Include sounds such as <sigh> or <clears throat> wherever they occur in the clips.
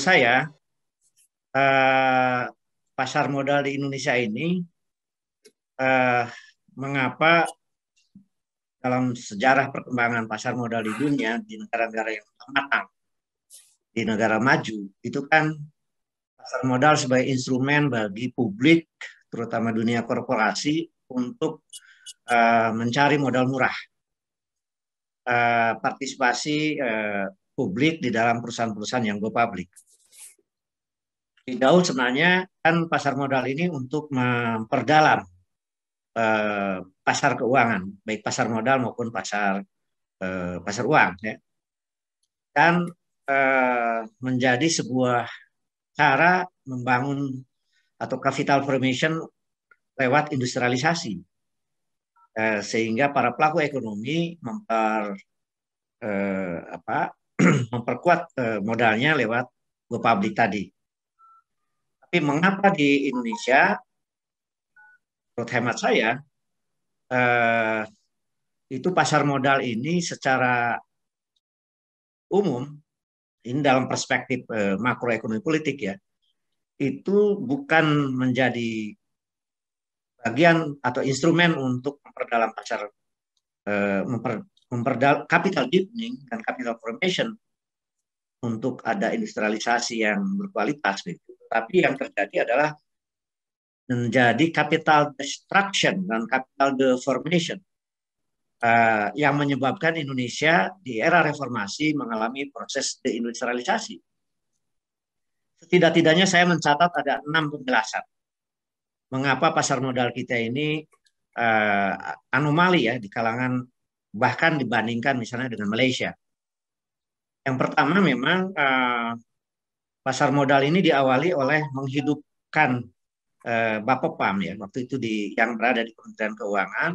menurut saya uh, pasar modal di Indonesia ini uh, mengapa dalam sejarah perkembangan pasar modal di dunia di negara-negara yang matang di negara maju itu kan pasar modal sebagai instrumen bagi publik terutama dunia korporasi untuk uh, mencari modal murah uh, partisipasi uh, publik di dalam perusahaan-perusahaan yang go public jauh sebenarnya kan pasar modal ini untuk memperdalam eh, pasar keuangan, baik pasar modal maupun pasar eh, pasar uang, ya. dan eh, menjadi sebuah cara membangun atau capital formation lewat industrialisasi, sehingga para pelaku ekonomi memper apa, <clears throat> memperkuat modalnya lewat go public tadi tapi mengapa di Indonesia, menurut hemat saya, eh, itu pasar modal ini secara umum, ini dalam perspektif eh, makroekonomi politik ya, itu bukan menjadi bagian atau instrumen untuk memperdalam pasar eh, memper, memperdalam capital deepening dan capital formation untuk ada industrialisasi yang berkualitas gitu. Tapi yang terjadi adalah menjadi capital destruction dan capital deformation uh, yang menyebabkan Indonesia di era reformasi mengalami proses deindustrialisasi. Setidak-tidaknya saya mencatat ada enam penjelasan mengapa pasar modal kita ini uh, anomali ya di kalangan bahkan dibandingkan misalnya dengan Malaysia. Yang pertama memang uh, pasar modal ini diawali oleh menghidupkan uh, eh, Pam ya waktu itu di yang berada di Kementerian Keuangan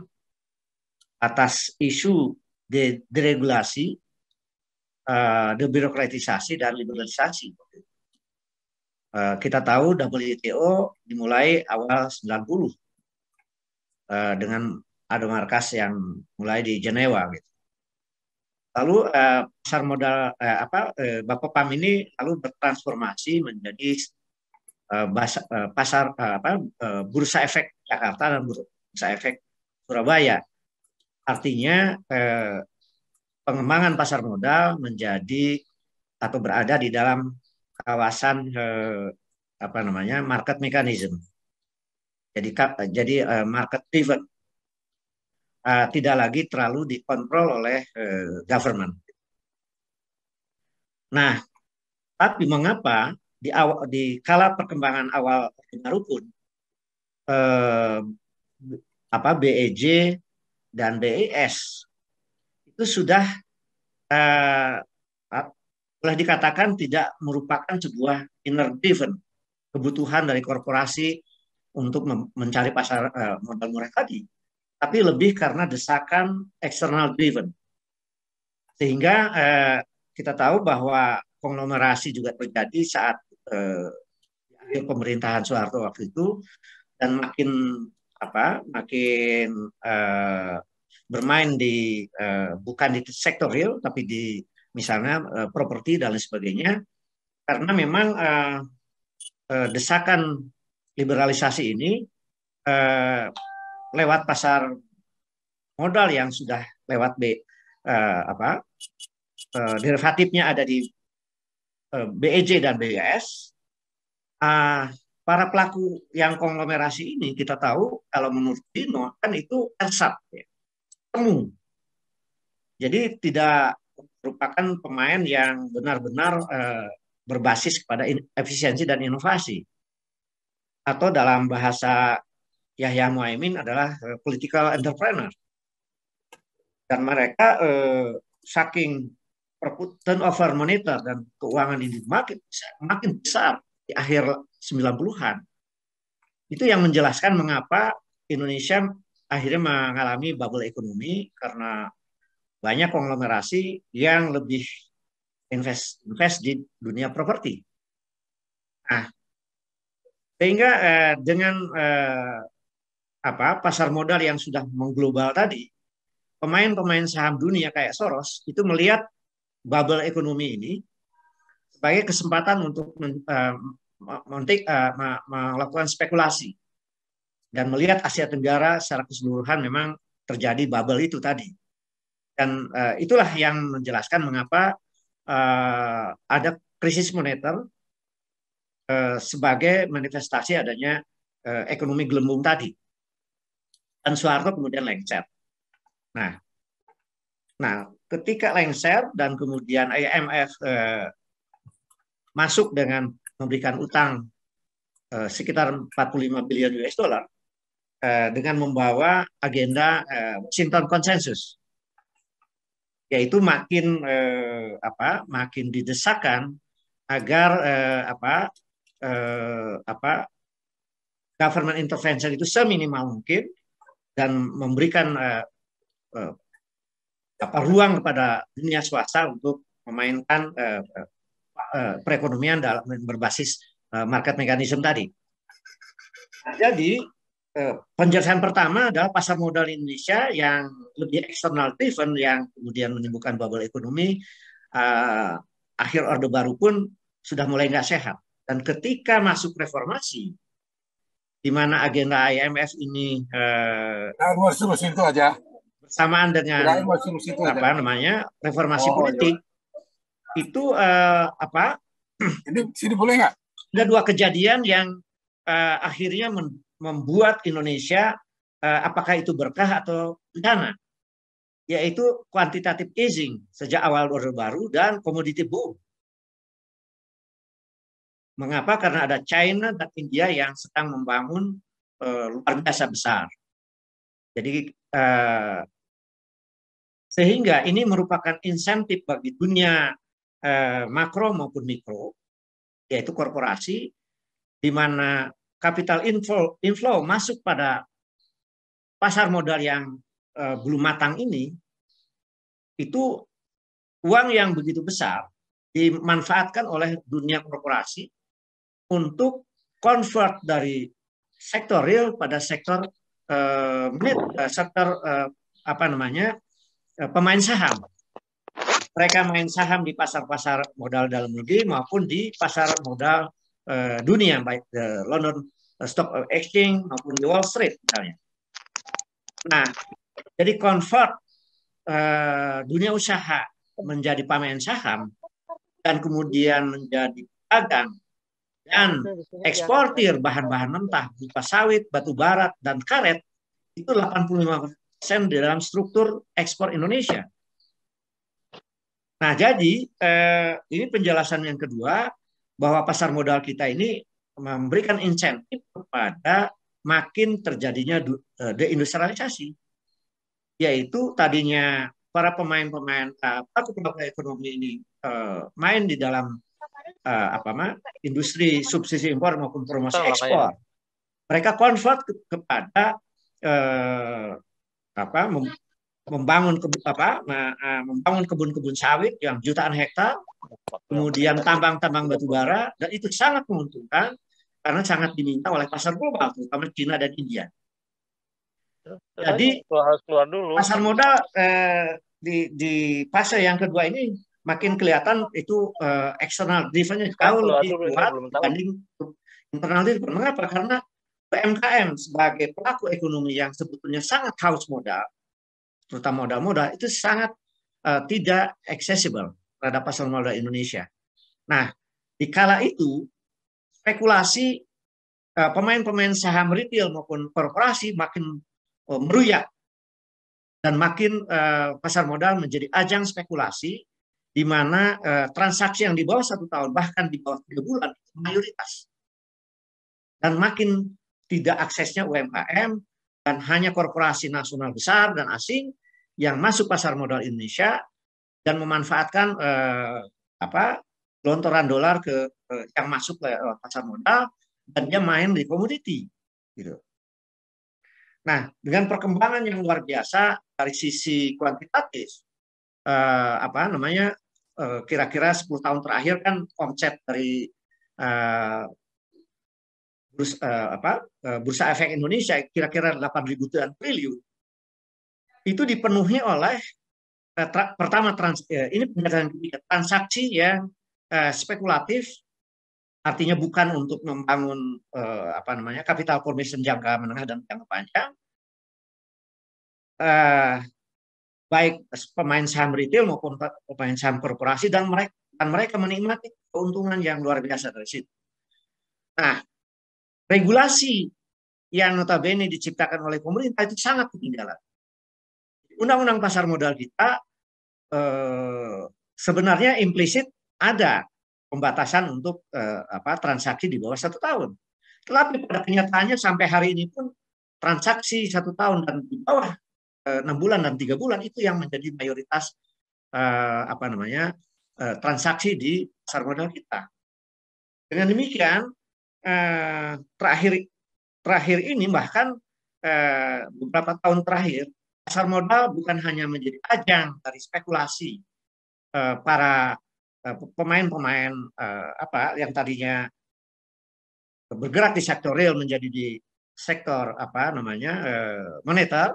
atas isu de deregulasi, uh, eh, debirokratisasi dan liberalisasi. Uh, kita tahu WTO dimulai awal 90 uh, dengan ada markas yang mulai di Jenewa gitu. Lalu eh, pasar modal eh, apa eh, Bapak Pam ini lalu bertransformasi menjadi eh, basa, eh, pasar eh, apa eh, bursa efek Jakarta dan bursa efek Surabaya. Artinya eh, pengembangan pasar modal menjadi atau berada di dalam kawasan eh, apa namanya market mechanism. Jadi jadi eh, market driven uh, tidak lagi terlalu dikontrol oleh uh, government. Nah, tapi mengapa di awal di kala perkembangan awal Orde pun eh, apa BEJ dan BES itu sudah eh, boleh dikatakan tidak merupakan sebuah inner driven kebutuhan dari korporasi untuk mencari pasar eh, modal murah tadi, tapi lebih karena desakan external driven. Sehingga eh, kita tahu bahwa konglomerasi juga terjadi saat eh, pemerintahan Soeharto waktu itu dan makin apa makin eh, bermain di eh, bukan di sektor real tapi di misalnya eh, properti dan lain sebagainya karena memang eh, eh desakan liberalisasi ini eh, lewat pasar modal yang sudah lewat B uh, apa uh, eh, derivatifnya ada di uh, eh, BEJ dan BIS. E uh, ah, para pelaku yang konglomerasi ini kita tahu kalau menurut Dino kan itu asap ya. Temu. Jadi tidak merupakan pemain yang benar-benar uh, berbasis kepada efisiensi dan inovasi. Atau dalam bahasa Yahya Muhaimin adalah eh, political entrepreneur. Dan mereka uh, saking turnover monitor dan keuangan ini makin makin besar di akhir 90-an. Itu yang menjelaskan mengapa Indonesia akhirnya mengalami bubble ekonomi karena banyak konglomerasi yang lebih invest invest di dunia properti. Nah, sehingga eh, dengan eh, apa pasar modal yang sudah mengglobal tadi, pemain-pemain saham dunia kayak Soros itu melihat bubble ekonomi ini sebagai kesempatan untuk men, eh, eh, melakukan spekulasi dan melihat Asia Tenggara secara keseluruhan memang terjadi bubble itu tadi. Dan eh, itulah yang menjelaskan mengapa ada krisis moneter sebagai manifestasi adanya ekonomi gelembung tadi dan Soeharto kemudian lengser. Nah, nah ketika lengser dan kemudian IMF eh, masuk dengan memberikan utang eh, sekitar 45 miliar US dollar eh, dengan membawa agenda eh, Washington Consensus yaitu makin eh, apa makin didesakan agar eh, apa eh, apa government intervention itu seminimal mungkin dan memberikan uh, uh, apa ruang kepada dunia swasta untuk memainkan uh, uh, perekonomian dalam berbasis uh, market mechanism tadi. jadi uh, penjelasan pertama adalah pasar modal Indonesia yang lebih eksternal driven yang kemudian menimbulkan bubble ekonomi uh, akhir orde baru pun sudah mulai nggak sehat. Dan ketika masuk reformasi, di mana agenda IMF ini eh, uh, itu aja bersamaan dengan itu apa aja. namanya reformasi oh, iya. politik iya. itu uh, apa <clears throat> ini sini boleh nggak ada dua kejadian yang uh, akhirnya membuat Indonesia uh, apakah itu berkah atau bencana yaitu quantitative easing sejak awal order baru dan commodity boom Mengapa? Karena ada China dan India yang sedang membangun uh, luar biasa besar. Jadi uh, sehingga ini merupakan insentif bagi dunia uh, makro maupun mikro, yaitu korporasi, di mana capital inflow, inflow masuk pada pasar modal yang uh, belum matang ini, itu uang yang begitu besar dimanfaatkan oleh dunia korporasi untuk convert dari sektor real pada sektor uh, mid, uh, sektor uh, apa namanya uh, pemain saham. Mereka main saham di pasar-pasar modal dalam negeri maupun di pasar modal uh, dunia, baik the London Stock Exchange maupun di Wall Street misalnya. Nah, jadi convert uh, dunia usaha menjadi pemain saham dan kemudian menjadi pedagang dan iya, eksportir bahan-bahan mentah berupa sawit, batu bara, dan karet itu 85% di dalam struktur ekspor Indonesia. Nah, jadi eh, ini penjelasan yang kedua bahwa pasar modal kita ini memberikan insentif kepada makin terjadinya eh, deindustrialisasi. Yaitu tadinya para pemain-pemain pelaku -pemain, pelaku ekonomi ini eh, main di dalam uh, apa mah industri subsidi impor maupun promosi ekspor. Mereka convert ke, kepada uh, apa mem, membangun kebun apa uh, membangun kebun-kebun sawit yang jutaan hektar, kemudian tambang-tambang batu bara dan itu sangat menguntungkan karena sangat diminta oleh pasar global terutama Cina dan India. Jadi pasar modal eh, di di fase yang kedua ini makin kelihatan itu uh, eksternal defense jauh lebih kuat dibanding internal diri. Mengapa? Karena PMKM sebagai pelaku ekonomi yang sebetulnya sangat haus modal, terutama modal-modal itu sangat uh, tidak accessible terhadap pasar modal Indonesia. Nah, di kala itu spekulasi eh, pemain-pemain uh, saham retail maupun korporasi makin uh, meruyak dan makin uh, pasar modal menjadi ajang spekulasi di mana eh, transaksi yang di bawah satu tahun bahkan di bawah tiga bulan mayoritas dan makin tidak aksesnya UMKM dan hanya korporasi nasional besar dan asing yang masuk pasar modal Indonesia dan memanfaatkan eh, apa lontaran dolar ke eh, yang masuk ke eh, pasar modal dan dia main di komoditi gitu. Nah, dengan perkembangan yang luar biasa dari sisi kuantitatif eh, apa namanya Eh, kira-kira 10 tahun terakhir kan omset dari uh, eh, bursa, uh, eh, apa, uh, bursa efek Indonesia kira-kira 8.000 triliun itu dipenuhi oleh uh, tra pertama trans uh, ini transaksi yang uh, spekulatif artinya bukan untuk membangun uh, apa namanya capital formation jangka menengah dan jangka panjang uh, baik pemain saham retail maupun pemain saham korporasi dan mereka dan mereka menikmati keuntungan yang luar biasa dari situ. Nah, regulasi yang notabene diciptakan oleh pemerintah itu sangat ketinggalan. Undang-undang pasar modal kita eh, sebenarnya implisit ada pembatasan untuk eh, apa transaksi di bawah satu tahun. Tetapi pada kenyataannya sampai hari ini pun transaksi satu tahun dan di bawah Eh, enam bulan dan tiga bulan itu yang menjadi mayoritas uh, apa namanya uh, transaksi di pasar modal kita. Dengan demikian uh, terakhir terakhir ini bahkan uh, beberapa tahun terakhir pasar modal bukan hanya menjadi ajang dari spekulasi uh, para pemain-pemain uh, apa yang tadinya bergerak di sektor real menjadi di sektor apa namanya moneter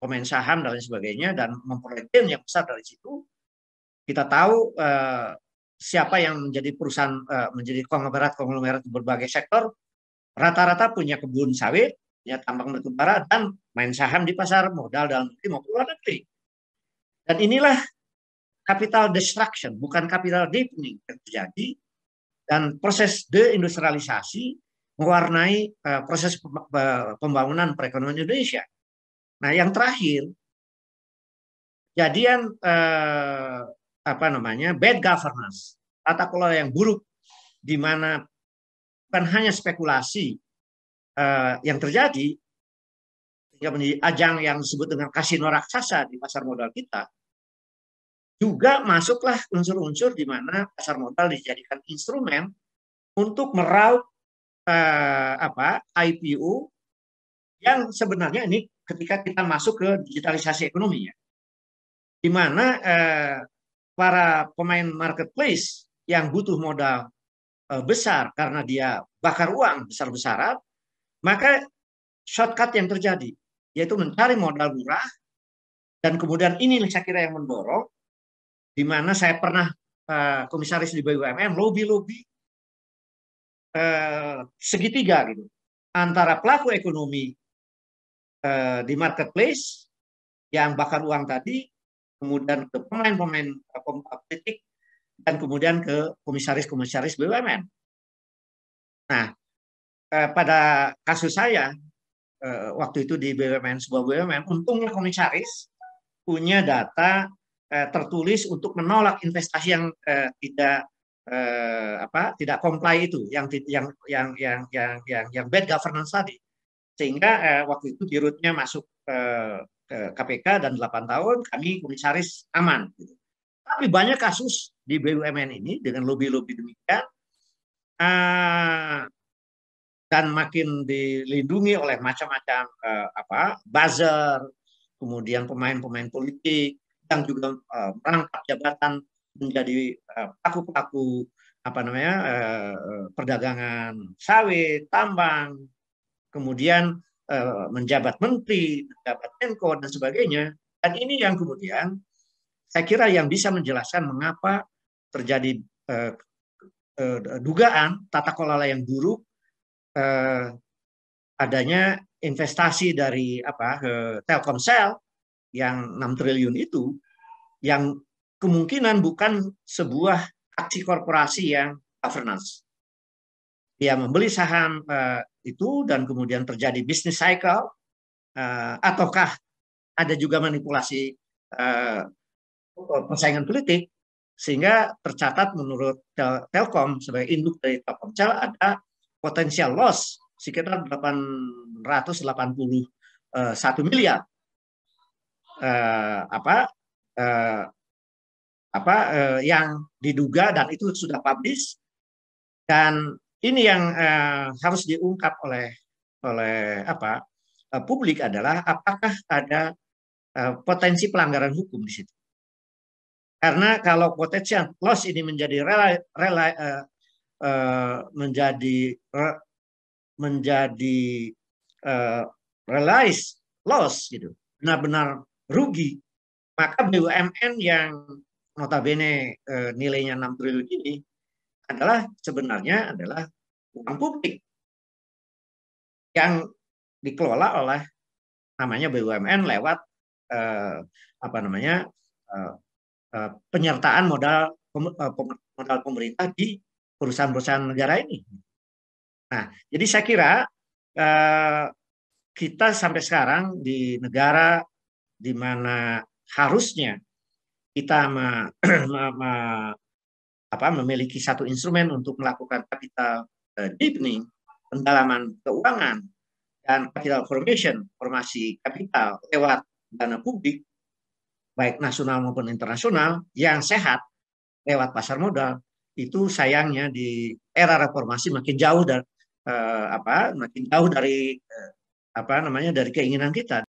komen saham dan lain sebagainya dan memperoleh gain yang besar dari situ kita tahu eh, siapa yang menjadi perusahaan eh, menjadi konglomerat konglomerat berbagai sektor rata-rata punya kebun sawit punya tambang batubara dan main saham di pasar modal dalam negeri maupun luar negeri dan inilah capital destruction bukan capital deepening yang terjadi dan proses deindustrialisasi mewarnai uh, proses pembangunan perekonomian Indonesia. Nah, yang terakhir jadian eh, apa namanya? bad governance, tata kelola yang buruk di mana bukan hanya spekulasi eh, yang terjadi sehingga menjadi ajang yang disebut dengan kasino raksasa di pasar modal kita, juga masuklah unsur-unsur di mana pasar modal dijadikan instrumen untuk meraup eh, apa IPO yang sebenarnya ini ketika kita masuk ke digitalisasi ekonomi ya. Di mana eh, para pemain marketplace yang butuh modal eh, besar karena dia bakar uang besar-besaran, maka shortcut yang terjadi yaitu mencari modal murah dan kemudian ini saya kira yang mendorong di mana saya pernah eh, komisaris di BUMN lobby-lobby eh, segitiga gitu antara pelaku ekonomi Eh, di marketplace yang bakar uang tadi, kemudian ke pemain-pemain eh, eh, politik, dan kemudian ke komisaris-komisaris BUMN. Nah, pada kasus saya, waktu itu di BUMN, sebuah BUMN, untungnya komisaris punya data tertulis untuk menolak investasi yang tidak eh, apa tidak comply itu yang yang yang yang yang yang yang bad governance tadi sehingga eh, waktu itu dirutnya masuk eh, ke KPK dan 8 tahun kami komisaris aman. Gitu. Tapi banyak kasus di BUMN ini dengan lobby-lobby demikian eh, dan makin dilindungi oleh macam-macam eh, apa buzzer, kemudian pemain-pemain politik yang juga eh, merangkap jabatan menjadi eh, pelaku-pelaku apa namanya eh, eh perdagangan sawit, tambang, kemudian eh, menjabat menteri, menjabat menko dan sebagainya. Dan ini yang kemudian saya kira yang bisa menjelaskan mengapa terjadi eh, eh, dugaan tata kelola yang buruk adanya investasi dari apa Telkomsel yang 6 triliun itu yang kemungkinan bukan sebuah aksi korporasi yang governance dia membeli saham uh, itu dan kemudian terjadi bisnis cycle uh, ataukah ada juga manipulasi uh, persaingan politik sehingga tercatat menurut tel Telkom sebagai induk dari Telkomsel ada potensial loss sekitar 881 miliar uh, apa uh, apa uh, yang diduga dan itu sudah publish dan ini yang uh, harus diungkap oleh oleh apa uh, publik adalah apakah ada uh, potensi pelanggaran hukum di situ. Karena kalau potensi loss ini menjadi rela, rela, uh, uh, menjadi re, menjadi uh, realize loss gitu benar-benar rugi maka BUMN yang notabene nilainya 6 triliun ini adalah sebenarnya adalah uang publik yang dikelola oleh namanya BUMN lewat eh, apa namanya eh, eh, penyertaan modal eh, modal pemerintah di perusahaan-perusahaan negara ini. Nah, jadi saya kira eh, kita sampai sekarang di negara di mana harusnya kita me, <clears throat> me, me, apa memiliki satu instrumen untuk melakukan capital eh, deepening, pendalaman keuangan dan capital formation, formasi kapital lewat dana publik baik nasional maupun internasional yang sehat lewat pasar modal itu sayangnya di era reformasi makin jauh dari eh, apa makin jauh dari eh, apa namanya dari keinginan kita